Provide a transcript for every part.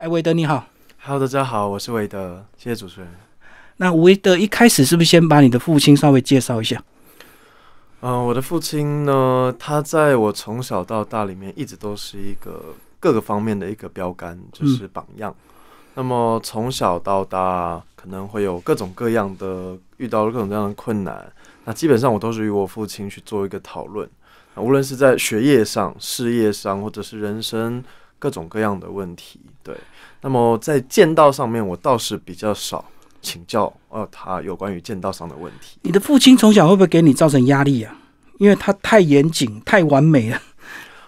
哎，韦德你好！Hello，大家好，我是韦德，谢谢主持人。那韦德一开始是不是先把你的父亲稍微介绍一下？嗯，我的父亲呢，他在我从小到大里面一直都是一个各个方面的一个标杆，就是榜样。那么从小到大，可能会有各种各样的遇到各种各样的困难。那基本上我都是与我父亲去做一个讨论，无论是在学业上、事业上，或者是人生。各种各样的问题，对。那么在剑道上面，我倒是比较少请教呃他有关于剑道上的问题。你的父亲从小会不会给你造成压力啊？因为他太严谨、太完美了。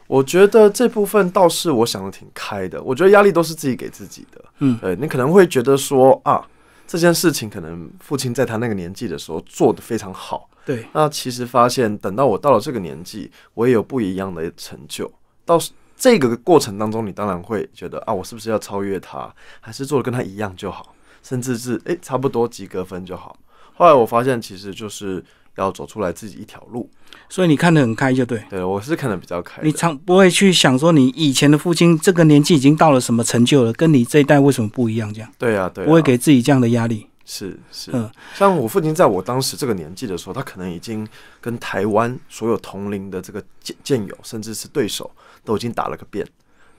我觉得这部分倒是我想的挺开的。我觉得压力都是自己给自己的。嗯，对你可能会觉得说啊，这件事情可能父亲在他那个年纪的时候做的非常好。对。那其实发现等到我到了这个年纪，我也有不一样的成就。到。这个过程当中，你当然会觉得啊，我是不是要超越他，还是做的跟他一样就好，甚至是诶，差不多及格分就好。后来我发现，其实就是要走出来自己一条路。所以你看得很开就对。对，我是看得比较开。你常不会去想说，你以前的父亲这个年纪已经到了什么成就了，跟你这一代为什么不一样这样？对啊，对。不会给自己这样的压力。是是。嗯，像我父亲在我当时这个年纪的时候，他可能已经跟台湾所有同龄的这个健友，甚至是对手。都已经打了个遍，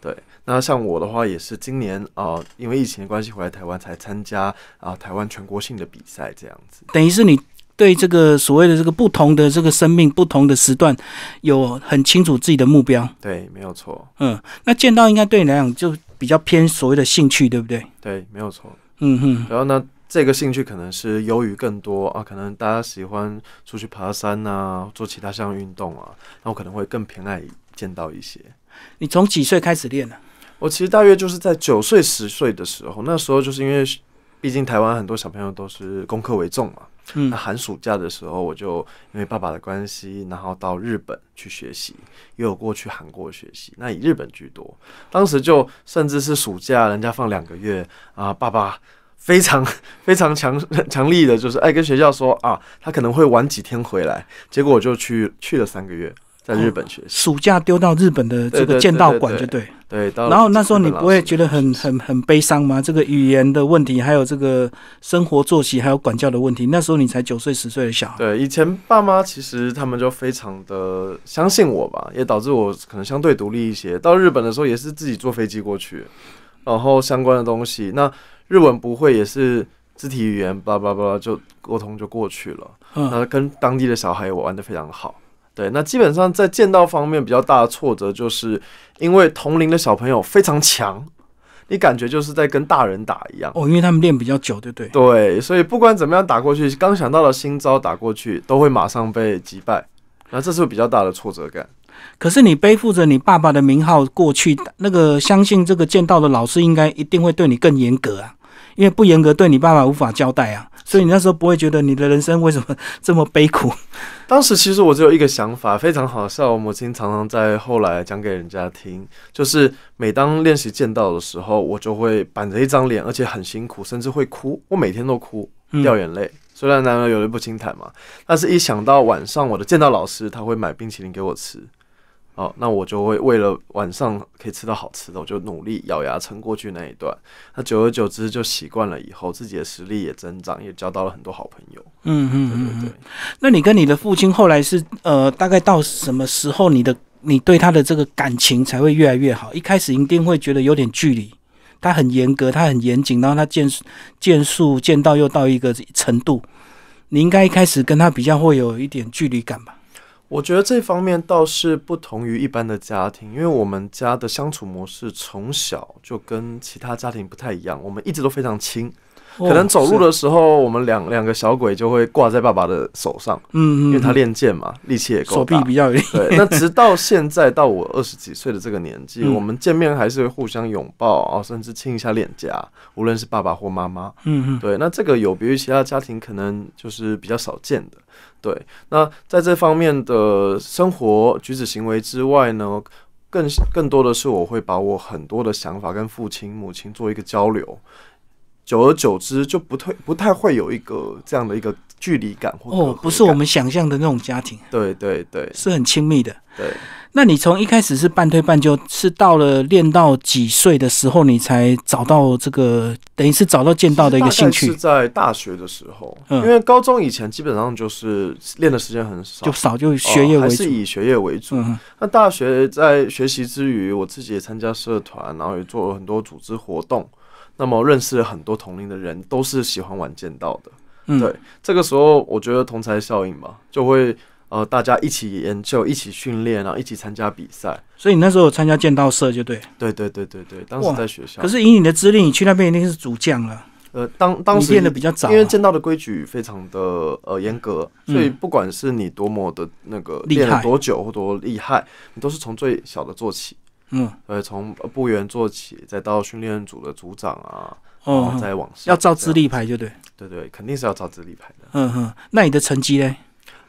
对。那像我的话，也是今年啊，因为疫情的关系，回来台湾才参加啊台湾全国性的比赛，这样子。等于是你对这个所谓的这个不同的这个生命、不同的时段，有很清楚自己的目标。对，没有错。嗯，那剑道应该对你来讲就比较偏所谓的兴趣，对不对？对，没有错。嗯哼。然后呢？这个兴趣可能是优于更多啊，可能大家喜欢出去爬山啊，做其他项运动啊，那我可能会更偏爱见到一些。你从几岁开始练呢？我其实大约就是在九岁、十岁的时候，那时候就是因为，毕竟台湾很多小朋友都是功课为重嘛。嗯，那寒暑假的时候，我就因为爸爸的关系，然后到日本去学习，也有过去韩国学习。那以日本居多，当时就甚至是暑假人家放两个月啊，爸爸。非常 非常强 强力的，就是爱跟学校说啊，他可能会晚几天回来。结果我就去去了三个月，在日本学习，暑假丢到日本的这个剑道馆就对对。然后那时候你不会觉得很很很悲伤吗？这个语言的问题，还有这个生活作息，还有管教的问题。那时候你才九岁十岁的小。孩。对，以前爸妈其实他们就非常的相信我吧，也导致我可能相对独立一些。到日本的时候也是自己坐飞机过去，然后相关的东西那。日文不会也是肢体语言，叭叭叭就沟通就过去了。那跟当地的小孩我玩得非常好。对，那基本上在剑道方面比较大的挫折，就是因为同龄的小朋友非常强，你感觉就是在跟大人打一样。哦，因为他们练比较久，对不对？对，所以不管怎么样打过去，刚想到了新招打过去，都会马上被击败。那这是比较大的挫折感。可是你背负着你爸爸的名号过去，那个相信这个剑道的老师应该一定会对你更严格啊。因为不严格对你爸爸无法交代啊，所以你那时候不会觉得你的人生为什么 这么悲苦。当时其实我只有一个想法，非常好笑，我母亲常常在后来讲给人家听，就是每当练习剑道的时候，我就会板着一张脸，而且很辛苦，甚至会哭。我每天都哭，掉眼泪，虽然男人有泪不轻弹嘛，但是一想到晚上我的剑道老师他会买冰淇淋给我吃。哦，那我就会为了晚上可以吃到好吃的，我就努力咬牙撑过去那一段。那久而久之就习惯了，以后自己的实力也增长，也交到了很多好朋友。嗯嗯嗯，对对。那你跟你的父亲后来是呃，大概到什么时候，你的你对他的这个感情才会越来越好？一开始一定会觉得有点距离，他很严格，他很严谨，然后他见见树见到又到一个程度，你应该一开始跟他比较会有一点距离感吧？我觉得这方面倒是不同于一般的家庭，因为我们家的相处模式从小就跟其他家庭不太一样，我们一直都非常亲。可能走路的时候，我们两两个小鬼就会挂在爸爸的手上，嗯，因为他练剑嘛，力气也够大，手臂比较有力。对，那直到现在，到我二十几岁的这个年纪，我们见面还是会互相拥抱啊，甚至亲一下脸颊，无论是爸爸或妈妈，嗯，对。那这个有别于其他家庭，可能就是比较少见的。对，那在这方面的生活举止行为之外呢，更更多的是我会把我很多的想法跟父亲母亲做一个交流。久而久之，就不退不太会有一个这样的一个距离感，哦，不是我们想象的那种家庭，对对对，是很亲密的，对。那你从一开始是半推半就，是到了练到几岁的时候，你才找到这个等于是找到剑道的一个兴趣。是在大学的时候，因为高中以前基本上就是练的时间很少，就少就学业还是以学业为主。那大学在学习之余，我自己也参加社团，然后也做了很多组织活动，那么认识了很多同龄的人，都是喜欢玩剑道的。对，这个时候我觉得同才效应吧，就会。呃，大家一起研究，一起训练，然后一起参加比赛。所以你那时候参加剑道社就对。对对对对对当时在学校。可是以你的资历，你去那边一定是主将了。呃，当当时练的比较早，因为剑道的规矩非常的呃严格，所以不管是你多么的那个练了多久或多厉害，你都是从最小的做起。嗯。呃，从部员做起，再到训练组的组长啊，然后再往上。要照资历排，就对。对对，肯定是要照资历排的。嗯哼，那你的成绩呢？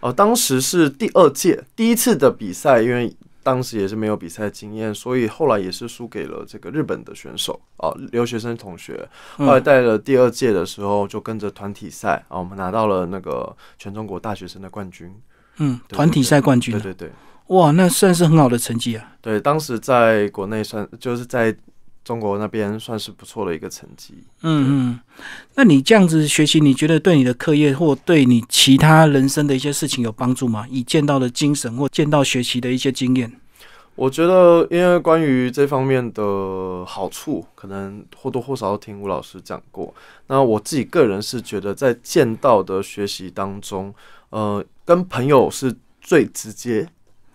呃，当时是第二届第一次的比赛，因为当时也是没有比赛经验，所以后来也是输给了这个日本的选手啊，留学生同学。后来带了第二届的时候，就跟着团体赛啊，我们拿到了那个全中国大学生的冠军，嗯，团体赛冠军，对对对，哇，那算是很好的成绩啊。对，当时在国内算就是在。中国那边算是不错的一个成绩。嗯嗯，那你这样子学习，你觉得对你的课业或对你其他人生的一些事情有帮助吗？以见到的精神或见到学习的一些经验，我觉得，因为关于这方面的好处，可能或多或少都听吴老师讲过。那我自己个人是觉得，在见到的学习当中，呃，跟朋友是最直接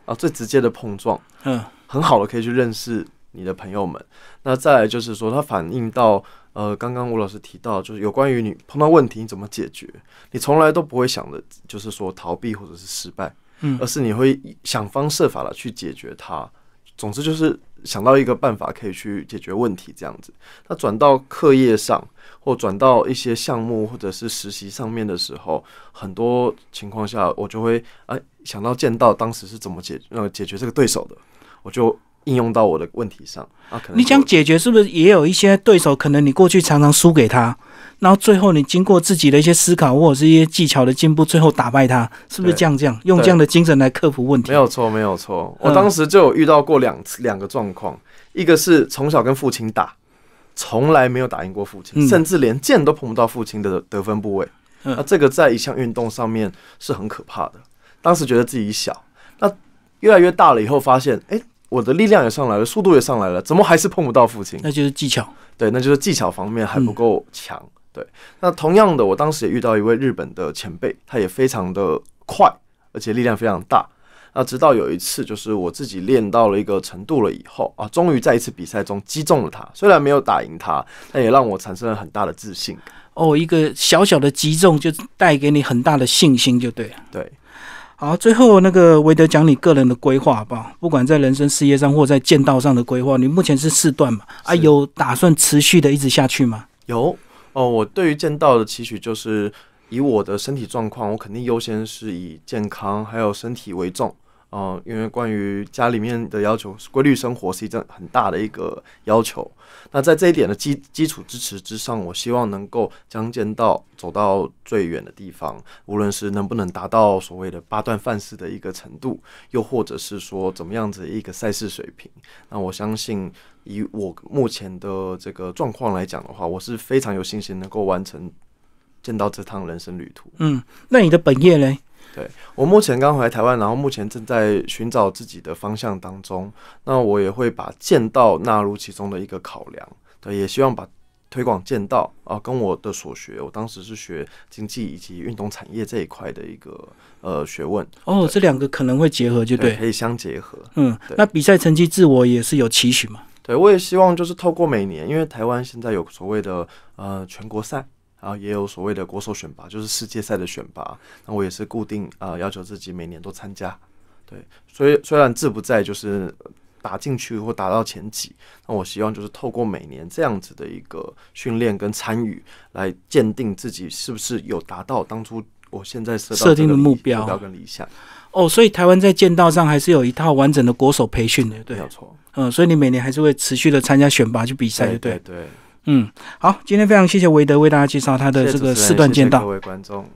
啊，最直接的碰撞，嗯，很好的可以去认识。你的朋友们，那再来就是说，它反映到呃，刚刚吴老师提到，就是有关于你碰到问题你怎么解决，你从来都不会想的，就是说逃避或者是失败，嗯，而是你会想方设法的去解决它。总之就是想到一个办法可以去解决问题这样子。那转到课业上，或转到一些项目或者是实习上面的时候，很多情况下我就会哎想到见到当时是怎么解呃解决这个对手的，我就。应用到我的问题上，啊，可能你想解决是不是也有一些对手？可能你过去常常输给他，然后最后你经过自己的一些思考或者是一些技巧的进步，最后打败他，是不是这样？这样用这样的精神来克服问题，没有错，没有错。我当时就有遇到过两次两个状况，一个是从小跟父亲打，从来没有打赢过父亲，甚至连剑都碰不到父亲的得分部位。那这个在一项运动上面是很可怕的。当时觉得自己小，那越来越大了以后发现，哎。我的力量也上来了，速度也上来了，怎么还是碰不到父亲？那就是技巧，对，那就是技巧方面还不够强。对，那同样的，我当时也遇到一位日本的前辈，他也非常的快，而且力量非常大。那直到有一次，就是我自己练到了一个程度了以后啊，终于在一次比赛中击中了他。虽然没有打赢他，但也让我产生了很大的自信。哦，一个小小的击中就带给你很大的信心，就对了。对。好，最后那个韦德讲你个人的规划吧，不管在人生事业上或在剑道上的规划，你目前是四段嘛？啊，有打算持续的一直下去吗？有，哦，我对于剑道的期许就是以我的身体状况，我肯定优先是以健康还有身体为重。哦，因为关于家里面的要求，规律生活是一件很大的一个要求。那在这一点的基基础支持之上，我希望能够将见到走到最远的地方，无论是能不能达到所谓的八段范式的一个程度，又或者是说怎么样子一个赛事水平。那我相信，以我目前的这个状况来讲的话，我是非常有信心能够完成见到这趟人生旅途。嗯，那你的本业嘞？对我目前刚回来台湾，然后目前正在寻找自己的方向当中。那我也会把剑道纳入其中的一个考量。对，也希望把推广剑道啊，跟我的所学，我当时是学经济以及运动产业这一块的一个呃学问。哦，这两个可能会结合，就对，可以相结合。嗯，那比赛成绩自我也是有期许嘛？对我也希望就是透过每年，因为台湾现在有所谓的呃全国赛。然后也有所谓的国手选拔，就是世界赛的选拔。那我也是固定啊，要求自己每年都参加。对，所以虽然志不在就是打进去或打到前几，那我希望就是透过每年这样子的一个训练跟参与，来鉴定自己是不是有达到当初我现在设定的目标跟理想。哦，所以台湾在剑道上还是有一套完整的国手培训的，对，没有错。嗯，所以你每年还是会持续的参加选拔去比赛，对对对。嗯，好，今天非常谢谢韦德为大家介绍他的这个四段剑道。各位观众。